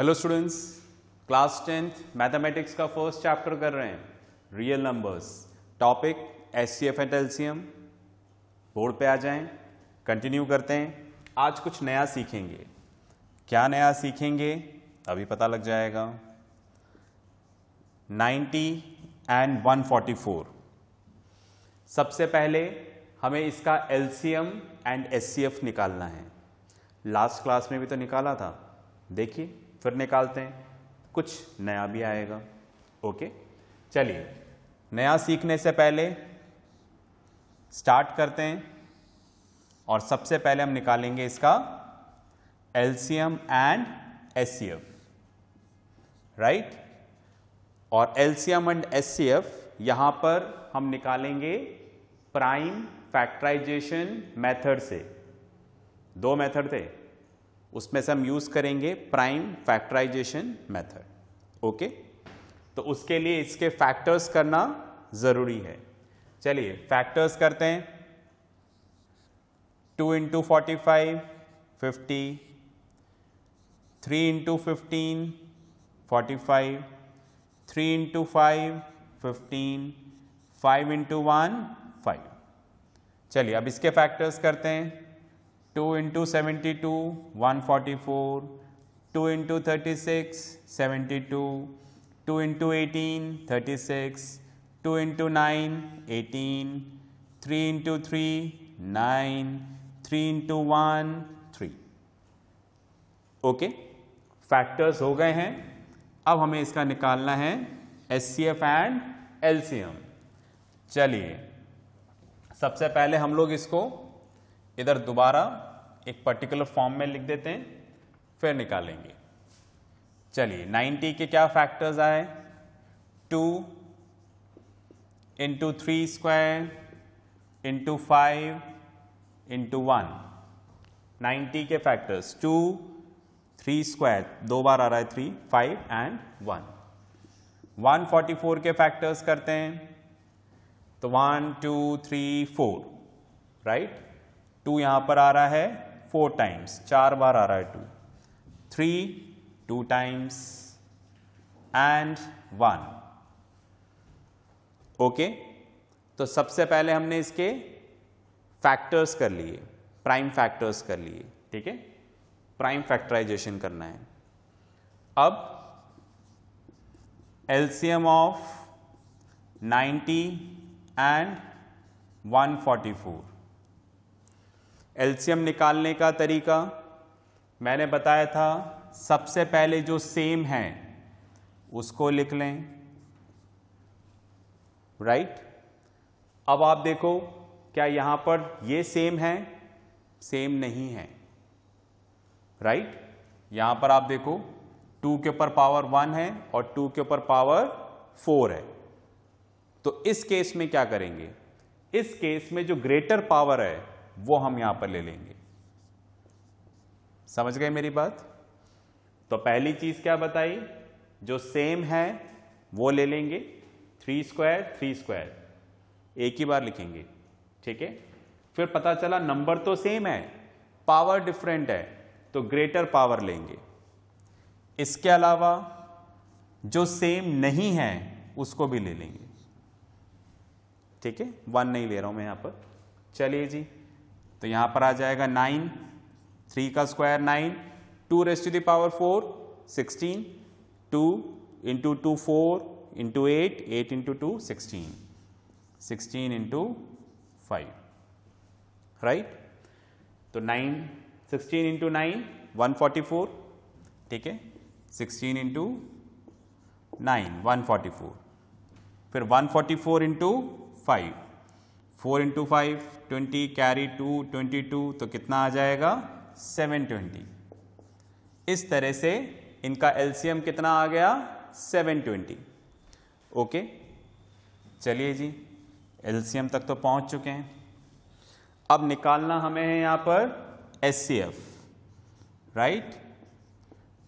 Hello students class tenth mathematics का first chapter कर रहे हैं real numbers topic S C F and LCM board पे आ जाएं कंटिन्यू करते हैं आज कुछ नया सीखेंगे क्या नया सीखेंगे अभी पता लग जाएगा 90 एंड 144 सबसे पहले हमें इसका LCM and S C F निकालना है लास्ट क्लास में भी तो निकाला था देखिए फिर निकालते हैं कुछ नया भी आएगा ओके चलिए नया सीखने से पहले स्टार्ट करते हैं और सबसे पहले हम निकालेंगे इसका एलसीएम एंड एफ राइट और एलसीएम एंड एफ यहां पर हम निकालेंगे प्राइम फैक्टराइजेशन मेथड से दो मेथड थे उसमें से हम यूज़ करेंगे प्राइम फैक्टराइजेशन मेथड ओके तो उसके लिए इसके फैक्टर्स करना ज़रूरी है चलिए फैक्टर्स करते हैं two into forty five fifty three into fifteen forty five three into five fifteen five into one five चलिए अब इसके फैक्टर्स करते हैं two into seventy two one forty four two into thirty six seventy two two into eighteen thirty six two into nine eighteen three into three nine three into one three okay factors हो गए हैं अब हमें इसका निकालना है S C F and L C M चलिए सबसे पहले हम लोग इसको इधर दोबारा एक पर्टिकुलर फॉर्म में लिख देते हैं फिर निकालेंगे चलिए 90 के क्या फैक्टर्स आए two into three square into five into one ninety के फैक्टर्स टू थ्री स्क्वायर दो बार आ रहा है three five and one one forty four के फैक्टर्स करते हैं तो one two three four right two यहां पर आ रहा है फोर टाइम्स चार बार आ रहा है two three two times and one okay तो सबसे पहले हमने इसके फैक्टर्स कर लिए प्राइम फैक्टर्स कर लिए ठीक है प्राइम फैक्टराइजेशन करना है अब एलसीएम ऑफ 90 एंड 144 एल्शियम निकालने का तरीका मैंने बताया था सबसे पहले जो सेम है उसको लिख लें राइट right? अब आप देखो क्या यहां पर ये सेम है सेम नहीं है राइट right? यहां पर आप देखो टू के ऊपर पावर वन है और टू के ऊपर पावर फोर है तो इस केस में क्या करेंगे इस केस में जो ग्रेटर पावर है वो हम यहां पर ले लेंगे समझ गए मेरी बात तो पहली चीज़ क्या बताई जो सेम है वो ले लेंगे थ्री स्क्वायर थ्री स्क्वायर एक ही बार लिखेंगे ठीक है फिर पता चला नंबर तो सेम है पावर डिफरेंट है तो ग्रेटर पावर लेंगे इसके अलावा जो सेम नहीं है उसको भी ले लेंगे ठीक है वन नहीं ले रहा हूं मैं यहां पर चलिए जी तो यहां पर आ जाएगा नाइन थ्री का square nine two raised to the power four sixteen two into two four into eight eight into two sixteen sixteen into five right तो nine sixteen into nine one forty four ठीक है sixteen into nine one forty four फिर one forty four into five four into five twenty carry two twenty two तो कितना आ जाएगा seven twenty इस तरह से इनका एलसीएम कितना आ गया सेवन ट्वेंटी ओके चलिए जी एलसीएम तक तो पहुंच चुके हैं अब निकालना हमें है यहाँ पर एस सी एफ राइट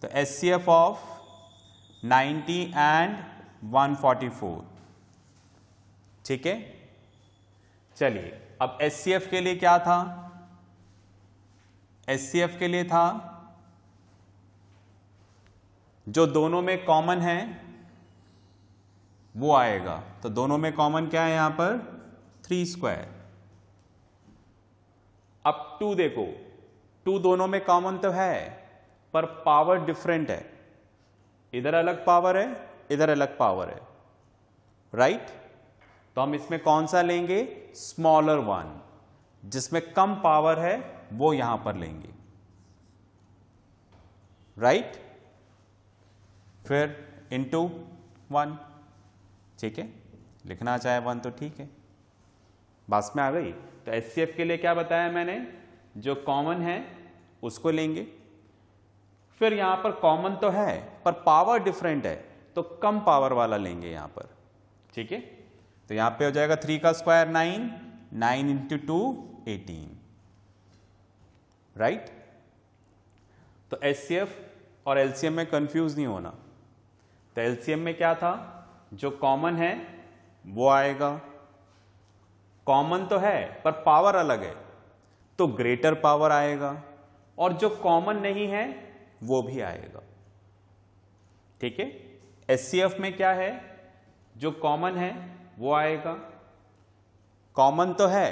तो S C F of ninety and one forty four ठीक है चलिए अब एस के लिए क्या था एस के लिए था जो दोनों में कॉमन है वो आएगा तो दोनों में कॉमन क्या है यहां पर थ्री स्क्वायर अब टू देखो टू दोनों में कॉमन तो है पर पावर डिफरेंट है इधर अलग पावर है इधर अलग पावर है राइट right? तो हम इसमें कौन सा लेंगे स्मॉलर वन जिसमें कम पावर है वो यहां पर लेंगे राइट right? फिर इनटू वन ठीक है लिखना चाहे वन तो ठीक है बास में आ गई तो एस के लिए क्या बताया मैंने जो कॉमन है उसको लेंगे फिर यहां पर कॉमन तो है पर पावर डिफरेंट है तो कम पावर वाला लेंगे यहां पर ठीक है तो यहाँ पे हो जाएगा थ्री का square nine nine into two eighteen right तो एस और एलसीएम में कंफ्यूज नहीं होना तो एलसीएम में क्या था जो कॉमन है वो आएगा कॉमन तो है पर पावर अलग है तो ग्रेटर पावर आएगा और जो कॉमन नहीं है वो भी आएगा ठीक है एस में क्या है जो कॉमन है वो आएगा कॉमन तो है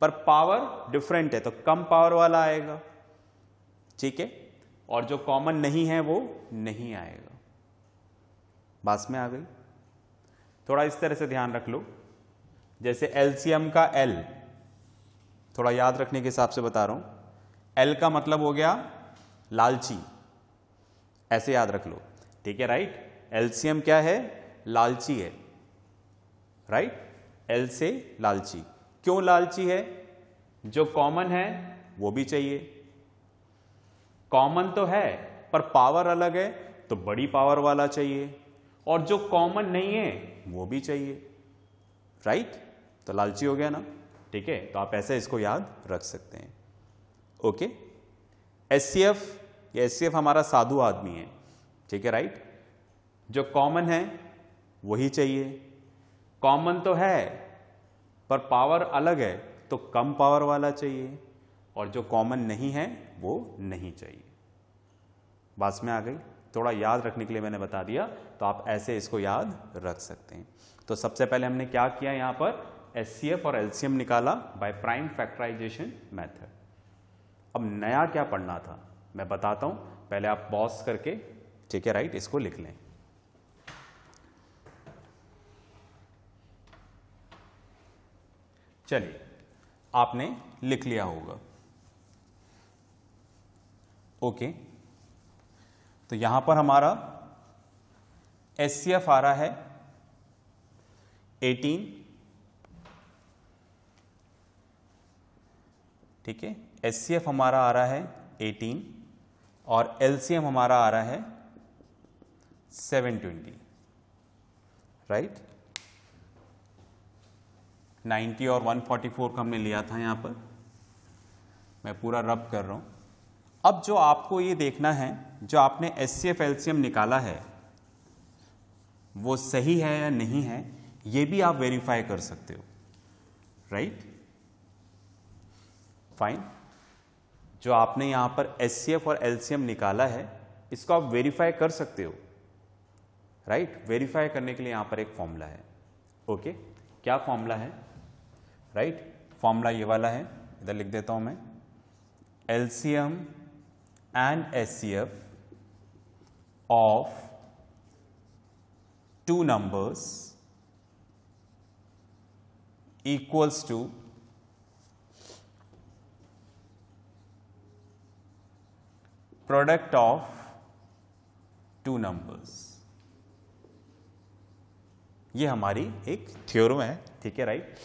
पर पावर डिफरेंट है तो कम पावर वाला आएगा ठीक है और जो कॉमन नहीं है वो नहीं आएगा बास में आ गई थोड़ा इस तरह से ध्यान रख लो जैसे एलसीएम का एल थोड़ा याद रखने के हिसाब से बता रहा हूं एल का मतलब हो गया लालची ऐसे याद रख लो ठीक है राइट एलसीएम क्या है लालची है राइट एल से लालची क्यों लालची है जो कॉमन है वो भी चाहिए कॉमन तो है पर पावर अलग है तो बड़ी पावर वाला चाहिए और जो कॉमन नहीं है वो भी चाहिए राइट तो लालची हो गया ना ठीक है तो आप ऐसे इसको याद रख सकते हैं ओके एस सी एफ ये एस सी एफ हमारा साधु आदमी है ठीक है राइट जो कॉमन है वही चाहिए कॉमन तो है पर पावर अलग है तो कम पावर वाला चाहिए और जो कॉमन नहीं है वो नहीं चाहिए बात में आ गई थोड़ा याद रखने के लिए मैंने बता दिया तो आप ऐसे इसको याद रख सकते हैं तो सबसे पहले हमने क्या किया यहां पर एस और एल निकाला बाय प्राइम फैक्टराइजेशन मैथड अब नया क्या पढ़ना था मैं बताता हूं पहले आप पॉज करके ठीक है राइट इसको लिख लें चलिए आपने लिख लिया होगा ओके तो यहां पर हमारा एस आ रहा है 18 ठीक है एस हमारा आ रहा है 18 और एलसीएम हमारा आ रहा है 720 राइट right? 90 और 144 का हमने लिया था यहाँ पर मैं पूरा रब कर रहा हूँ अब जो आपको ये देखना है जो आपने एस सी एफ एल्सियम निकाला है वो सही है या नहीं है ये भी आप वेरीफाई कर सकते हो राइट फाइन जो आपने यहाँ पर एस सी एफ और एल्सियम निकाला है इसको आप वेरीफाई कर सकते हो राइट वेरीफाई करने के लिए यहाँ पर एक फॉर्मूला है ओके okay? क्या फॉर्मूला है राइट फॉर्मूला ये वाला है इधर लिख देता हूं मैं LCM and S of two numbers equals to product of two numbers ये हमारी एक थ्योरम है ठीक है राइट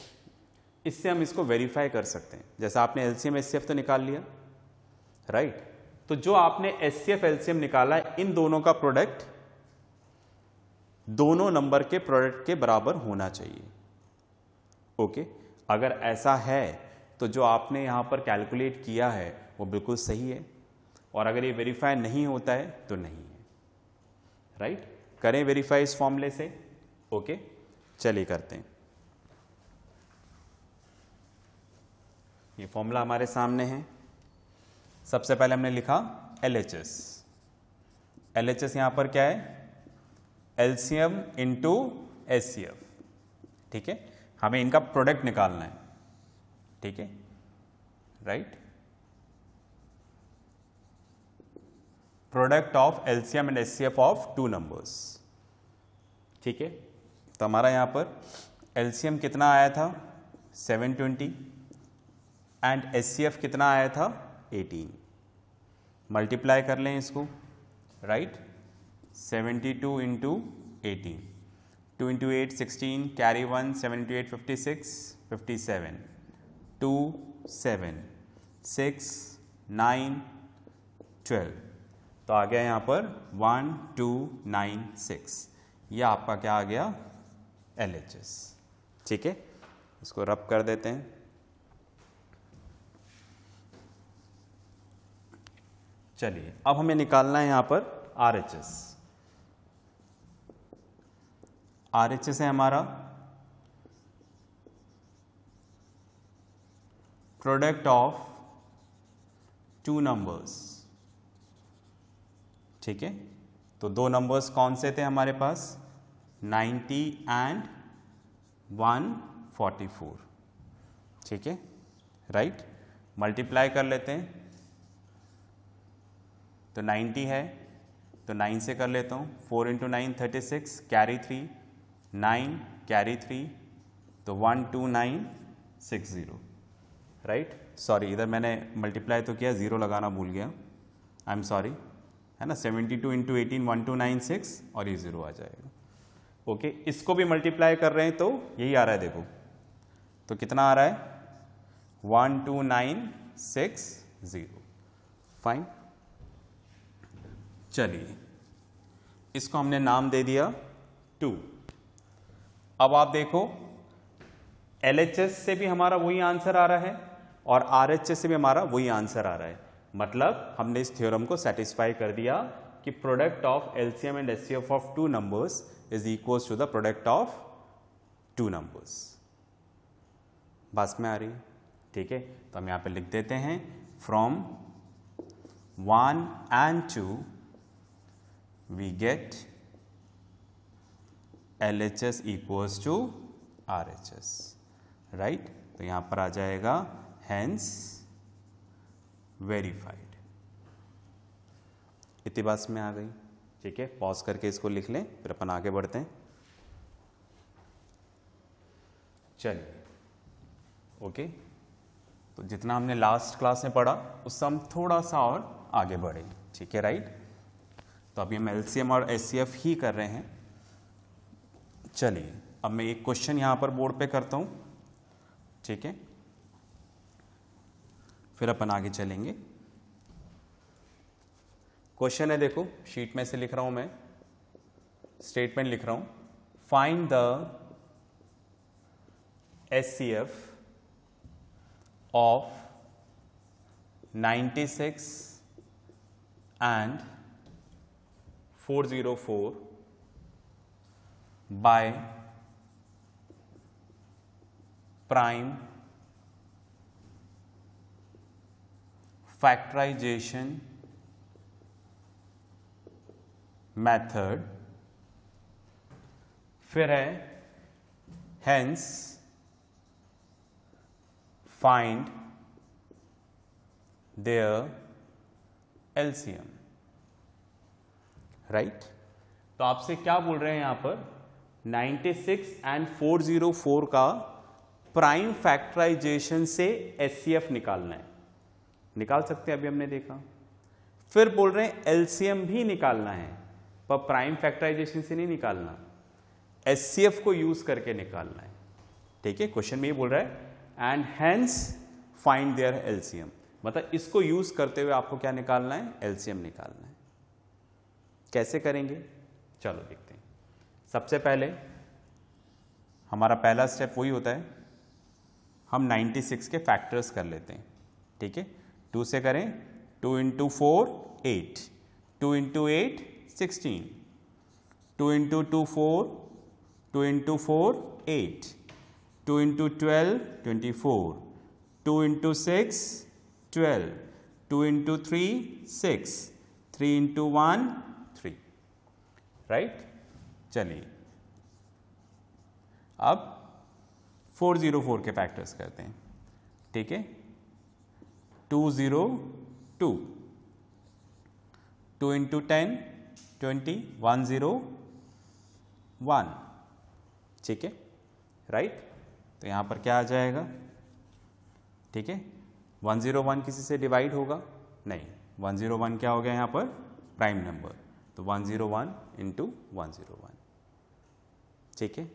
इससे हम इसको वेरीफाई कर सकते हैं जैसा आपने एल सी तो निकाल लिया राइट right? तो जो आपने एस सी निकाला है इन दोनों का प्रोडक्ट दोनों नंबर के प्रोडक्ट के बराबर होना चाहिए ओके okay? अगर ऐसा है तो जो आपने यहां पर कैलकुलेट किया है वो बिल्कुल सही है और अगर ये वेरीफाई नहीं होता है तो नहीं है राइट right? करें वेरीफाई इस फॉर्मले से ओके okay? चलिए करते हैं ये फॉर्मूला हमारे सामने है सबसे पहले हमने लिखा L H S L H S यहां पर क्या है LCM into S C F ठीक है हमें इनका प्रोडक्ट निकालना है ठीक है right product of LCM and S C F of two numbers ठीक है तो हमारा यहां पर एलसीएम कितना आया था 720 एंड एस कितना आया था 18 मल्टीप्लाई कर लें इसको right seventy two into eighteen two into eight sixteen carry one seven two eight fifty six fifty seven two seven six nine twelve तो आ गया यहाँ पर वन टू नाइन सिक्स ये आपका क्या आ गया एल ठीक है इसको रब कर देते हैं चलिए अब हमें निकालना है यहां पर R H S R H S है हमारा प्रोडक्ट ऑफ टू नंबर्स ठीक है तो दो नंबर्स कौन से थे हमारे पास 90 एंड 144 ठीक है राइट मल्टीप्लाई कर लेते हैं तो 90 है तो 9 से कर लेता हूँ four into nine thirty six carry three nine carry three तो one two nine six zero right sorry इधर मैंने मल्टीप्लाई तो किया ज़ीरो लगाना भूल गया आई एम सॉरी है ना seventy two into eighteen one two nine six और ये ज़ीरो आ जाएगा ओके okay, इसको भी मल्टीप्लाई कर रहे हैं तो यही आ रहा है देखो तो कितना आ रहा है one two nine six zero fine चलिए इसको हमने नाम दे दिया टू अब आप देखो एल से भी हमारा वही आंसर आ रहा है और आर से भी हमारा वही आंसर आ रहा है मतलब हमने इस थ्योरम को सेटिस्फाई कर दिया कि product of LCM and F of two numbers is equal to the product of two numbers बस में आ रही ठीक है तो हम यहाँ पे लिख देते हैं from one and two we get LHS equals to RHS right तो यहां पर आ जाएगा hence verified इतनी बात में आ गई ठीक है पॉज करके इसको लिख लें फिर अपन आगे बढ़ते हैं चलिए ओके तो जितना हमने लास्ट क्लास में पढ़ा उससे हम थोड़ा सा और आगे बढ़े ठीक है राइट तो अभी हम एलसीएम और एस ही कर रहे हैं चलिए अब मैं एक क्वेश्चन यहाँ पर बोर्ड पे करता हूँ ठीक है फिर अपन आगे चलेंगे क्वेश्चन है देखो शीट में से लिख रहा हूँ मैं स्टेटमेंट लिख रहा हूँ find the S C F of ninety six and 404 by prime factorization method फिर है hence find their LCM right तो आपसे क्या बोल रहे हैं यहां पर 96 एंड 404 का प्राइम फैक्टराइजेशन से एस निकालना है निकाल सकते हैं अभी हमने देखा फिर बोल रहे हैं एलसीएम भी निकालना है पर प्राइम फैक्टराइजेशन से नहीं निकालना एस को यूज करके निकालना है ठीक है क्वेश्चन में ये बोल रहा है and hence find their LCM मतलब इसको यूज करते हुए आपको क्या निकालना है एलसीएम निकालना है कैसे करेंगे चलो देखते हैं सबसे पहले हमारा पहला स्टेप वही होता है हम 96 के फैक्टर्स कर लेते हैं ठीक है टू से करें two into four eight two into eight sixteen two into two four two into four eight two into twelve twenty four two into six twelve two into three six three into one right चलिए अब 404 के factors करते हैं ठीक है 202 two into ten twenty one zero one ठीक है right तो यहां पर क्या आ जाएगा ठीक है वन ज़ीरो वन किसी से डिवाइड होगा नहीं वन ज़ीरो वन क्या हो गया यहां पर प्राइम नंबर तो 101 इंटू वन ठीक है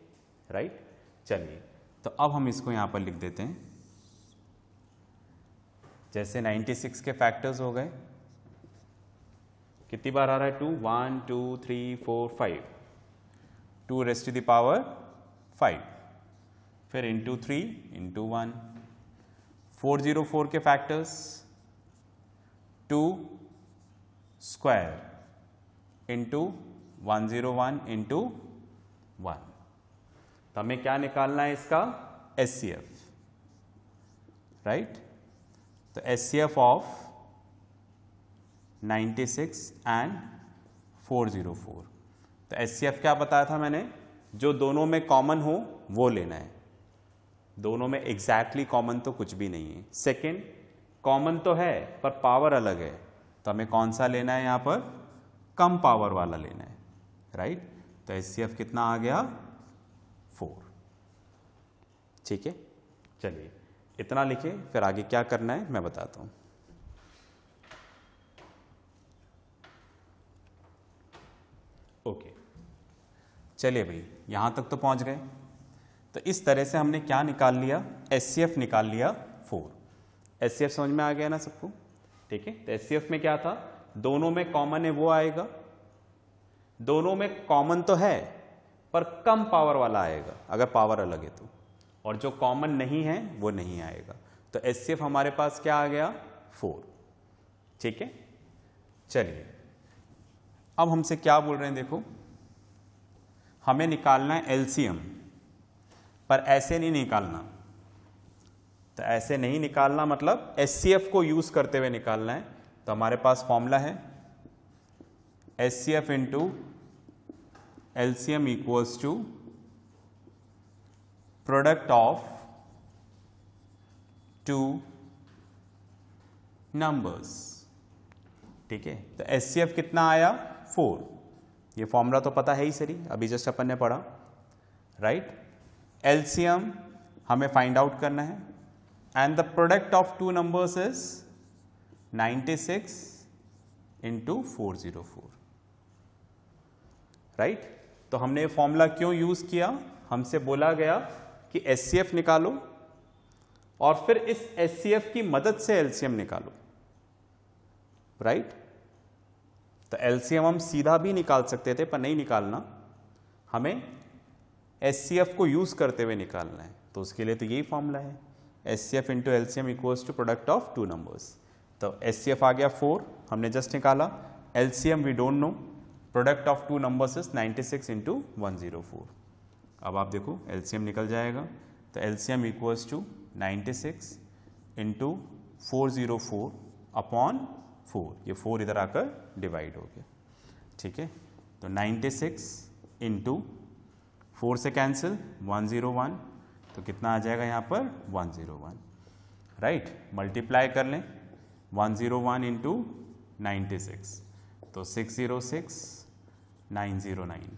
राइट चलिए तो अब हम इसको यहाँ पर लिख देते हैं जैसे 96 के फैक्टर्स हो गए कितनी बार आ रहा है two one two three four five two raised to the power five फिर into three into one four zero four के factors two square into one zero one into one तो हमें क्या निकालना है इसका एस सी एफ राइट तो S C F of six and four zero four तो एस सी एफ क्या बताया था मैंने जो दोनों में कॉमन हो वो लेना है दोनों में एग्जैक्टली exactly कॉमन तो कुछ भी नहीं है सेकेंड कॉमन तो है पर पावर अलग है तो हमें कौन सा लेना है यहाँ पर कम पावर वाला लेना है राइट तो एस कितना आ गया फोर ठीक है चलिए इतना लिखे फिर आगे क्या करना है मैं बताता हूं ओके चलिए भाई यहां तक तो पहुंच गए तो इस तरह से हमने क्या निकाल लिया एस निकाल लिया फोर एस समझ में आ गया ना सबको ठीक है तो एस में क्या था दोनों में कॉमन है वो आएगा दोनों में कॉमन तो है पर कम पावर वाला आएगा अगर पावर अलग है तो और जो कॉमन नहीं है वो नहीं आएगा तो एस हमारे पास क्या आ गया फोर ठीक है चलिए अब हमसे क्या बोल रहे हैं देखो हमें निकालना है एलसीएम पर ऐसे नहीं निकालना तो ऐसे नहीं निकालना मतलब एस को यूज़ करते हुए निकालना है तो हमारे पास फॉर्मूला है S C F into L C M equals to product of two numbers ठीक है तो एस सी एफ कितना आया फोर ये फॉर्मूला तो पता है ही सरी अभी जस्ट अपन ने पढ़ा राइट एल सी एम हमें फाइंड आउट करना है and the product of two numbers is ninety six into four zero four right तो हमने ये फॉर्मूला क्यों यूज़ किया हमसे बोला गया कि एस निकालो और फिर इस एस की मदद से एलसीएम निकालो राइट right? तो एलसीएम हम सीधा भी निकाल सकते थे पर नहीं निकालना हमें एस को यूज़ करते हुए निकालना है तो उसके लिए तो यही फॉर्मूला है S C F into L C M equals to product of two numbers तो एस आ गया फोर हमने जस्ट निकाला L we don't know product of two numbers is 96 six into अब आप देखो एल निकल जाएगा तो L C M equals to ninety six into four zero four upon four ये फोर इधर आकर डिवाइड हो गया ठीक है तो नाइन्टी सिक्स इंटू फोर से कैंसिल वन ज़ीरो वन तो कितना आ जाएगा यहाँ पर one zero one right multiply कर लें one zero one into ninety six तो six zero six nine zero nine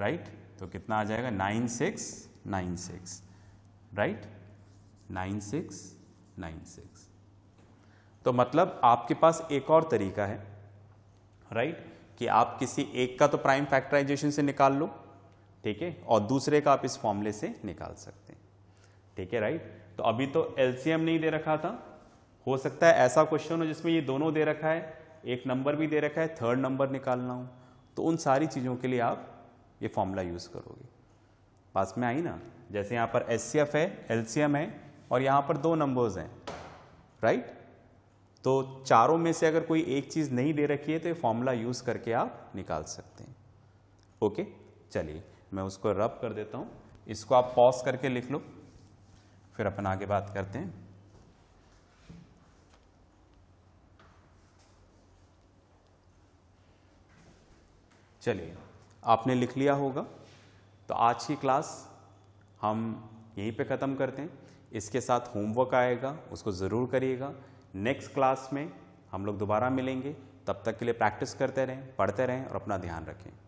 right तो कितना आ जाएगा nine six nine six right nine six nine six तो मतलब आपके पास एक और तरीका है राइट right? कि आप किसी एक का तो प्राइम फैक्टराइजेशन से निकाल लो ठीक है और दूसरे का आप इस फॉर्मूले से निकाल सकते हैं ठीक है राइट तो अभी तो एलसीएम नहीं दे रखा था हो सकता है ऐसा क्वेश्चन हो जिसमें ये दोनों दे रखा है एक नंबर भी दे रखा है थर्ड नंबर निकालना हो तो उन सारी चीज़ों के लिए आप ये फॉर्मूला यूज़ करोगे पास में आई ना जैसे यहाँ पर एस है एल है और यहाँ पर दो नंबर्स हैं राइट तो चारों में से अगर कोई एक चीज़ नहीं दे रखी है तो ये फॉर्मूला यूज़ करके आप निकाल सकते हैं ओके चलिए मैं उसको रब कर देता हूँ इसको आप पॉज करके लिख लो फिर अपन आगे बात करते हैं चलिए आपने लिख लिया होगा तो आज की क्लास हम यहीं पे ख़त्म करते हैं इसके साथ होमवर्क आएगा उसको ज़रूर करिएगा नेक्स्ट क्लास में हम लोग दोबारा मिलेंगे तब तक के लिए प्रैक्टिस करते रहें पढ़ते रहें और अपना ध्यान रखें